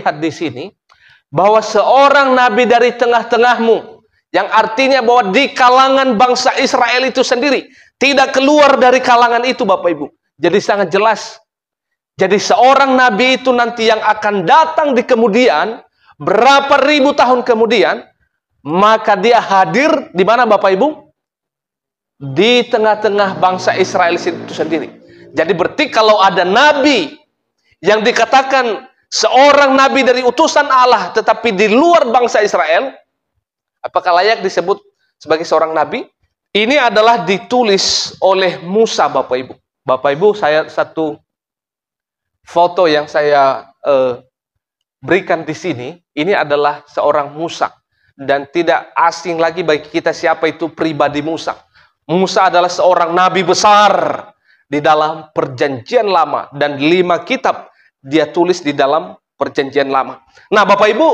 lihat di sini bahwa seorang nabi dari tengah-tengahmu yang artinya bahwa di kalangan bangsa Israel itu sendiri tidak keluar dari kalangan itu Bapak Ibu. Jadi sangat jelas. Jadi seorang nabi itu nanti yang akan datang di kemudian berapa ribu tahun kemudian maka dia hadir di mana Bapak Ibu? Di tengah-tengah bangsa Israel itu sendiri. Jadi berarti kalau ada nabi yang dikatakan seorang nabi dari utusan Allah tetapi di luar bangsa Israel, apakah layak disebut sebagai seorang nabi? Ini adalah ditulis oleh Musa Bapak Ibu. Bapak Ibu, saya satu foto yang saya eh, berikan di sini, ini adalah seorang Musa dan tidak asing lagi bagi kita siapa itu pribadi Musa. Musa adalah seorang nabi besar di dalam perjanjian lama dan lima kitab dia tulis di dalam perjanjian lama. Nah, Bapak Ibu,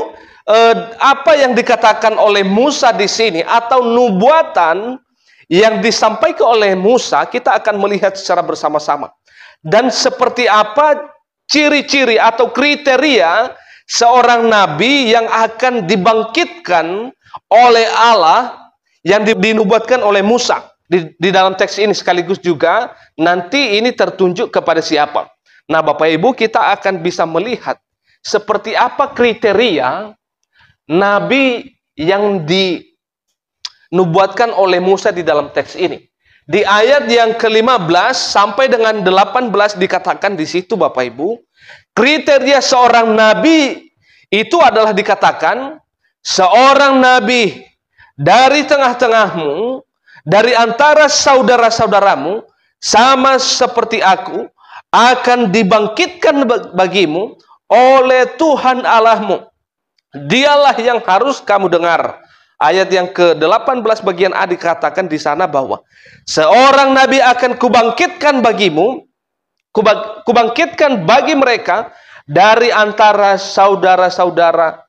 eh, apa yang dikatakan oleh Musa di sini atau nubuatan yang disampaikan oleh Musa, kita akan melihat secara bersama-sama. Dan seperti apa ciri-ciri atau kriteria seorang nabi yang akan dibangkitkan oleh Allah yang dinubuatkan oleh Musa di, di dalam teks ini sekaligus juga nanti ini tertunjuk kepada siapa. Nah, Bapak Ibu, kita akan bisa melihat seperti apa kriteria nabi yang dinubuatkan oleh Musa di dalam teks ini. Di ayat yang ke-15 sampai dengan 18 dikatakan di situ Bapak Ibu, kriteria seorang nabi itu adalah dikatakan seorang nabi dari tengah-tengahmu, dari antara saudara-saudaramu sama seperti aku akan dibangkitkan bagimu oleh Tuhan Allahmu. Dialah yang harus kamu dengar. Ayat yang ke-18 bagian A dikatakan di sana bahwa seorang nabi akan kubangkitkan bagimu, kubangkitkan bagi mereka dari antara saudara-saudara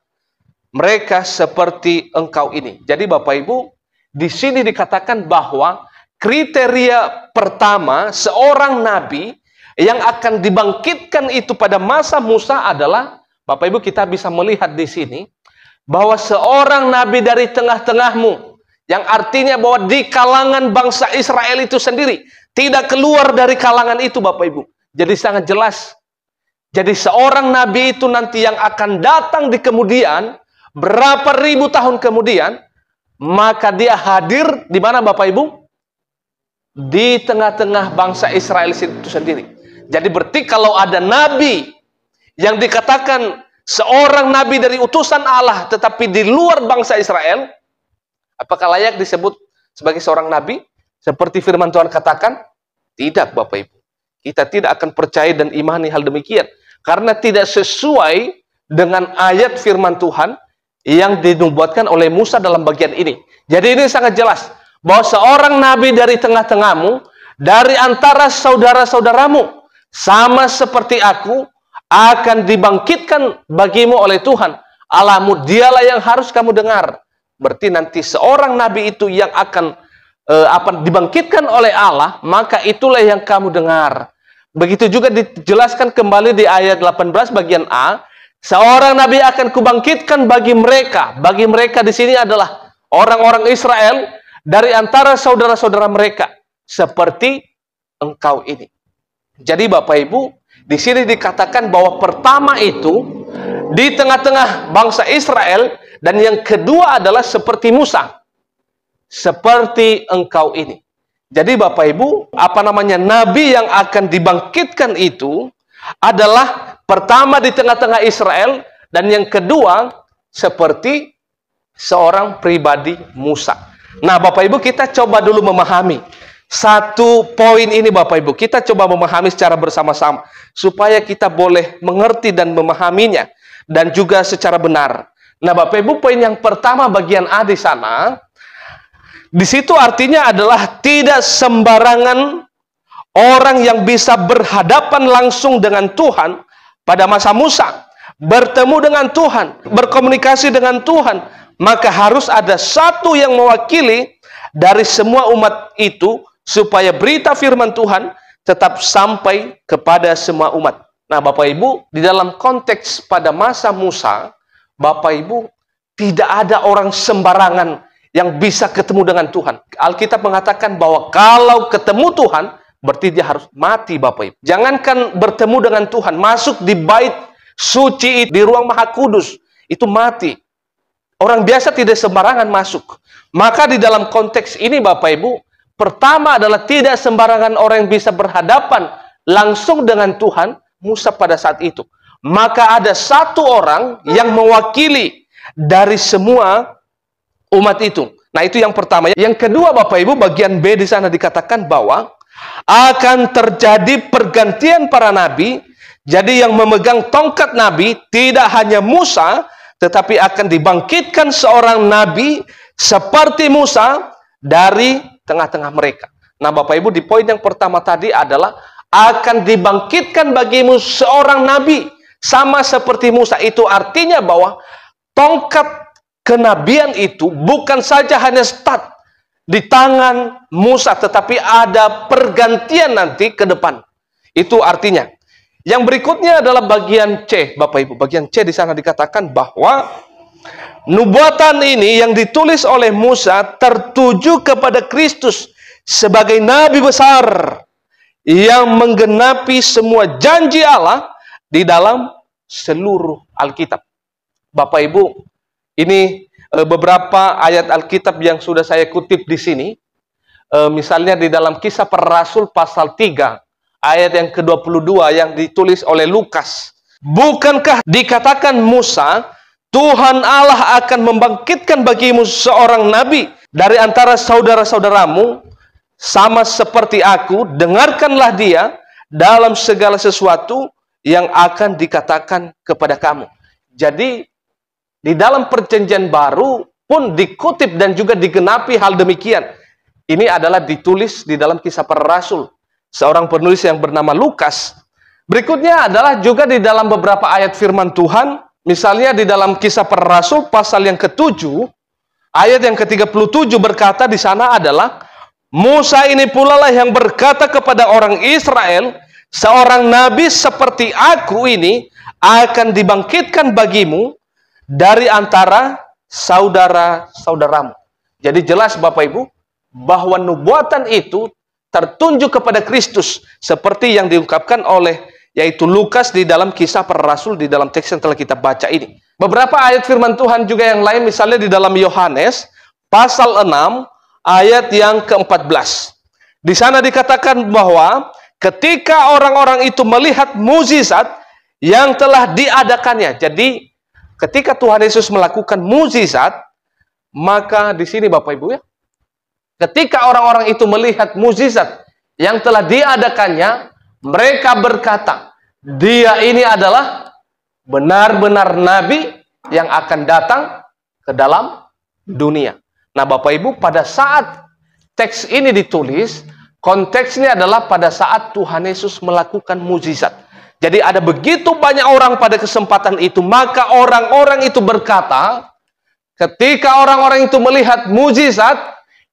mereka seperti engkau ini. Jadi Bapak Ibu, di sini dikatakan bahwa kriteria pertama seorang nabi yang akan dibangkitkan itu pada masa Musa adalah Bapak Ibu kita bisa melihat di sini bahwa seorang nabi dari tengah-tengahmu yang artinya bahwa di kalangan bangsa Israel itu sendiri tidak keluar dari kalangan itu Bapak Ibu. Jadi sangat jelas. Jadi seorang nabi itu nanti yang akan datang di kemudian berapa ribu tahun kemudian maka dia hadir di mana Bapak Ibu? Di tengah-tengah bangsa Israel itu sendiri. Jadi berarti kalau ada nabi yang dikatakan seorang nabi dari utusan Allah tetapi di luar bangsa Israel, apakah layak disebut sebagai seorang nabi? Seperti firman Tuhan katakan, tidak Bapak Ibu. Kita tidak akan percaya dan imani hal demikian karena tidak sesuai dengan ayat firman Tuhan yang dinubuatkan oleh Musa dalam bagian ini. Jadi ini sangat jelas bahwa seorang nabi dari tengah-tengahmu, dari antara saudara-saudaramu, sama seperti aku akan dibangkitkan bagimu oleh Tuhan alamu dialah yang harus kamu dengar berarti nanti seorang nabi itu yang akan e, apa dibangkitkan oleh Allah maka itulah yang kamu dengar begitu juga dijelaskan kembali di ayat 18 bagian A seorang nabi akan kubangkitkan bagi mereka bagi mereka di sini adalah orang-orang Israel dari antara saudara-saudara mereka seperti engkau ini jadi Bapak Ibu, di sini dikatakan bahwa pertama itu di tengah-tengah bangsa Israel dan yang kedua adalah seperti Musa. Seperti engkau ini. Jadi Bapak Ibu, apa namanya nabi yang akan dibangkitkan itu adalah pertama di tengah-tengah Israel dan yang kedua seperti seorang pribadi Musa. Nah, Bapak Ibu kita coba dulu memahami satu poin ini Bapak Ibu, kita coba memahami secara bersama-sama supaya kita boleh mengerti dan memahaminya dan juga secara benar. Nah, Bapak Ibu, poin yang pertama bagian A di sana di situ artinya adalah tidak sembarangan orang yang bisa berhadapan langsung dengan Tuhan pada masa Musa, bertemu dengan Tuhan, berkomunikasi dengan Tuhan, maka harus ada satu yang mewakili dari semua umat itu supaya berita firman Tuhan tetap sampai kepada semua umat. Nah, Bapak Ibu, di dalam konteks pada masa Musa, Bapak Ibu, tidak ada orang sembarangan yang bisa ketemu dengan Tuhan. Alkitab mengatakan bahwa kalau ketemu Tuhan, berarti dia harus mati Bapak Ibu. Jangankan bertemu dengan Tuhan, masuk di bait suci di ruang maha kudus, itu mati. Orang biasa tidak sembarangan masuk. Maka di dalam konteks ini Bapak Ibu, Pertama adalah tidak sembarangan orang yang bisa berhadapan langsung dengan Tuhan Musa pada saat itu. Maka ada satu orang yang mewakili dari semua umat itu. Nah, itu yang pertama. Yang kedua, Bapak Ibu, bagian B di sana dikatakan bahwa akan terjadi pergantian para nabi. Jadi yang memegang tongkat nabi tidak hanya Musa, tetapi akan dibangkitkan seorang nabi seperti Musa dari tengah-tengah mereka. Nah, Bapak Ibu, di poin yang pertama tadi adalah akan dibangkitkan bagimu seorang nabi sama seperti Musa. Itu artinya bahwa tongkat kenabian itu bukan saja hanya stat di tangan Musa, tetapi ada pergantian nanti ke depan. Itu artinya. Yang berikutnya adalah bagian C, Bapak Ibu. Bagian C di sana dikatakan bahwa nubuatan ini yang ditulis oleh Musa tertuju kepada Kristus sebagai nabi besar yang menggenapi semua janji Allah di dalam seluruh Alkitab. Bapak Ibu, ini eh, beberapa ayat Alkitab yang sudah saya kutip di sini. Eh, misalnya di dalam kisah para rasul pasal 3 ayat yang ke-22 yang ditulis oleh Lukas. Bukankah dikatakan Musa Tuhan Allah akan membangkitkan bagimu seorang nabi dari antara saudara-saudaramu, sama seperti aku, dengarkanlah dia dalam segala sesuatu yang akan dikatakan kepada kamu. Jadi, di dalam perjanjian baru pun dikutip dan juga digenapi hal demikian. Ini adalah ditulis di dalam kisah para rasul. Seorang penulis yang bernama Lukas. Berikutnya adalah juga di dalam beberapa ayat firman Tuhan, Misalnya di dalam kisah para rasul pasal yang ketujuh, ayat yang ke-37 berkata di sana adalah Musa ini pula lah yang berkata kepada orang Israel, seorang nabi seperti aku ini akan dibangkitkan bagimu dari antara saudara-saudaramu. Jadi jelas Bapak Ibu, bahwa nubuatan itu tertunjuk kepada Kristus seperti yang diungkapkan oleh yaitu Lukas di dalam kisah para rasul di dalam teks yang telah kita baca ini. Beberapa ayat firman Tuhan juga yang lain misalnya di dalam Yohanes pasal 6 ayat yang ke-14. Di sana dikatakan bahwa ketika orang-orang itu melihat mukjizat yang telah diadakannya. Jadi ketika Tuhan Yesus melakukan mukjizat, maka di sini Bapak Ibu ya, ketika orang-orang itu melihat mukjizat yang telah diadakannya, mereka berkata, dia ini adalah benar-benar nabi yang akan datang ke dalam dunia. Nah, Bapak Ibu, pada saat teks ini ditulis, konteksnya adalah pada saat Tuhan Yesus melakukan mujizat. Jadi ada begitu banyak orang pada kesempatan itu, maka orang-orang itu berkata, ketika orang-orang itu melihat mujizat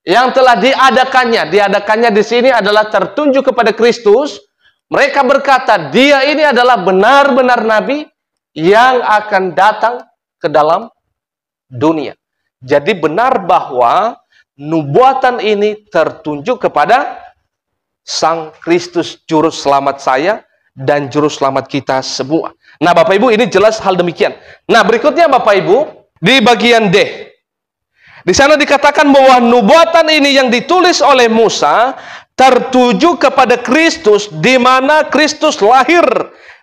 yang telah diadakannya, diadakannya di sini adalah tertunjuk kepada Kristus, mereka berkata, dia ini adalah benar-benar nabi yang akan datang ke dalam dunia. Jadi benar bahwa nubuatan ini tertunjuk kepada Sang Kristus juru selamat saya dan juru selamat kita semua. Nah Bapak Ibu ini jelas hal demikian. Nah berikutnya Bapak Ibu di bagian D. Di sana dikatakan bahwa nubuatan ini yang ditulis oleh Musa tertuju kepada Kristus di mana Kristus lahir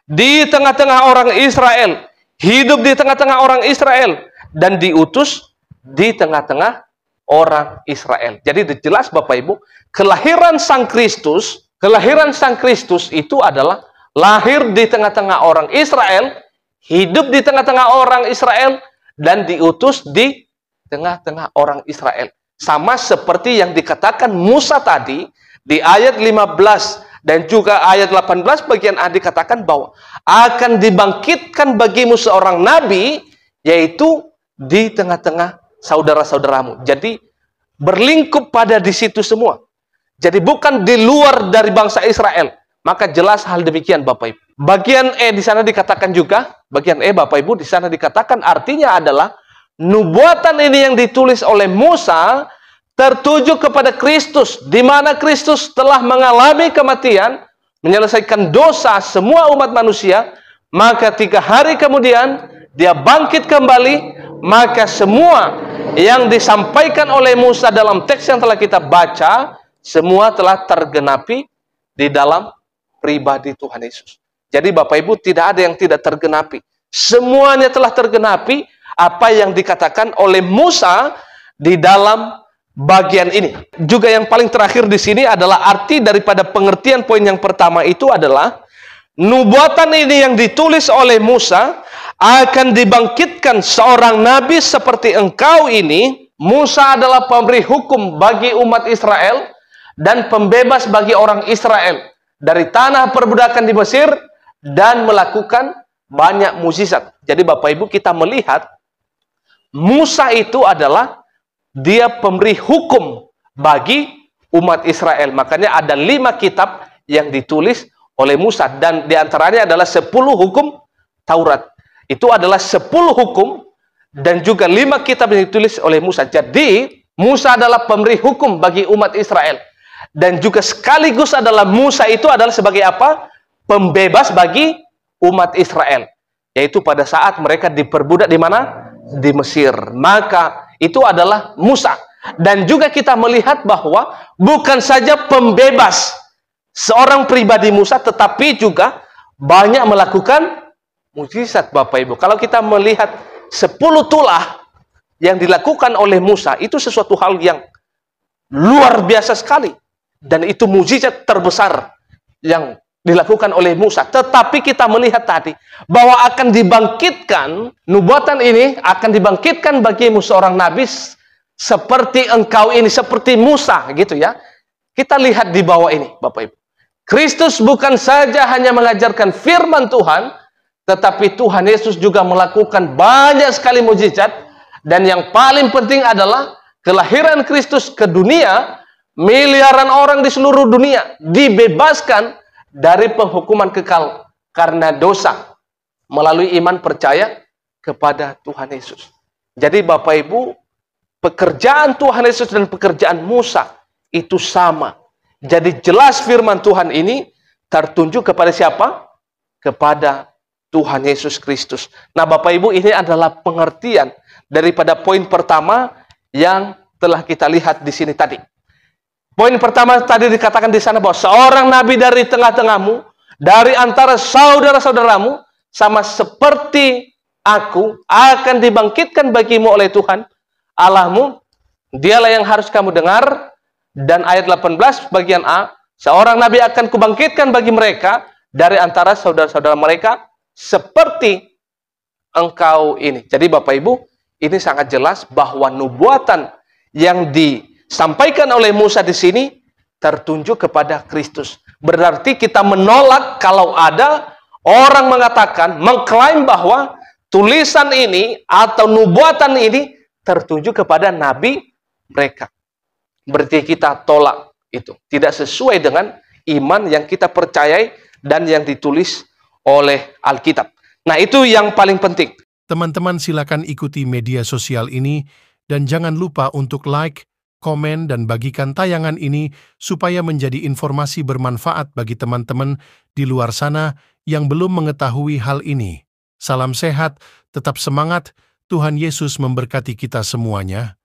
di tengah-tengah orang Israel, hidup di tengah-tengah orang Israel dan diutus di tengah-tengah orang Israel. Jadi jelas Bapak Ibu, kelahiran Sang Kristus, kelahiran Sang Kristus itu adalah lahir di tengah-tengah orang Israel, hidup di tengah-tengah orang Israel dan diutus di tengah-tengah orang Israel. Sama seperti yang dikatakan Musa tadi, di ayat 15 dan juga ayat 18 bagian A dikatakan bahwa akan dibangkitkan bagimu seorang nabi yaitu di tengah-tengah saudara-saudaramu. Jadi berlingkup pada di situ semua. Jadi bukan di luar dari bangsa Israel. Maka jelas hal demikian Bapak Ibu. Bagian E di sana dikatakan juga, bagian E Bapak Ibu di sana dikatakan artinya adalah nubuatan ini yang ditulis oleh Musa tertuju kepada Kristus, di mana Kristus telah mengalami kematian, menyelesaikan dosa semua umat manusia, maka tiga hari kemudian dia bangkit kembali, maka semua yang disampaikan oleh Musa dalam teks yang telah kita baca, semua telah tergenapi di dalam pribadi Tuhan Yesus. Jadi Bapak Ibu tidak ada yang tidak tergenapi. Semuanya telah tergenapi apa yang dikatakan oleh Musa di dalam bagian ini. Juga yang paling terakhir di sini adalah arti daripada pengertian poin yang pertama itu adalah nubuatan ini yang ditulis oleh Musa akan dibangkitkan seorang nabi seperti engkau ini. Musa adalah pemberi hukum bagi umat Israel dan pembebas bagi orang Israel dari tanah perbudakan di Mesir dan melakukan banyak mujizat. Jadi Bapak Ibu kita melihat Musa itu adalah dia pemberi hukum bagi umat Israel. Makanya ada lima kitab yang ditulis oleh Musa dan diantaranya adalah sepuluh hukum Taurat. Itu adalah sepuluh hukum dan juga lima kitab yang ditulis oleh Musa. Jadi Musa adalah pemberi hukum bagi umat Israel dan juga sekaligus adalah Musa itu adalah sebagai apa? Pembebas bagi umat Israel. Yaitu pada saat mereka diperbudak di mana? Di Mesir. Maka itu adalah Musa. Dan juga kita melihat bahwa bukan saja pembebas seorang pribadi Musa, tetapi juga banyak melakukan mujizat Bapak Ibu. Kalau kita melihat 10 tulah yang dilakukan oleh Musa, itu sesuatu hal yang luar biasa sekali. Dan itu mujizat terbesar yang dilakukan oleh Musa. Tetapi kita melihat tadi bahwa akan dibangkitkan nubuatan ini akan dibangkitkan bagimu seorang nabi seperti engkau ini, seperti Musa gitu ya. Kita lihat di bawah ini, Bapak Ibu. Kristus bukan saja hanya mengajarkan firman Tuhan, tetapi Tuhan Yesus juga melakukan banyak sekali mujizat dan yang paling penting adalah kelahiran Kristus ke dunia miliaran orang di seluruh dunia dibebaskan dari penghukuman kekal karena dosa melalui iman percaya kepada Tuhan Yesus. Jadi Bapak Ibu, pekerjaan Tuhan Yesus dan pekerjaan Musa itu sama. Jadi jelas firman Tuhan ini tertunjuk kepada siapa? Kepada Tuhan Yesus Kristus. Nah Bapak Ibu ini adalah pengertian daripada poin pertama yang telah kita lihat di sini tadi. Poin pertama tadi dikatakan di sana bahwa seorang nabi dari tengah-tengahmu, dari antara saudara-saudaramu, sama seperti aku akan dibangkitkan bagimu oleh Tuhan Allahmu. Dialah yang harus kamu dengar. Dan ayat 18 bagian A, seorang nabi akan kubangkitkan bagi mereka dari antara saudara-saudara mereka seperti engkau ini. Jadi Bapak Ibu, ini sangat jelas bahwa nubuatan yang di disampaikan oleh Musa di sini tertunjuk kepada Kristus. Berarti kita menolak kalau ada orang mengatakan, mengklaim bahwa tulisan ini atau nubuatan ini tertunjuk kepada nabi mereka. Berarti kita tolak itu. Tidak sesuai dengan iman yang kita percayai dan yang ditulis oleh Alkitab. Nah, itu yang paling penting. Teman-teman silakan ikuti media sosial ini dan jangan lupa untuk like, komen, dan bagikan tayangan ini supaya menjadi informasi bermanfaat bagi teman-teman di luar sana yang belum mengetahui hal ini. Salam sehat, tetap semangat, Tuhan Yesus memberkati kita semuanya.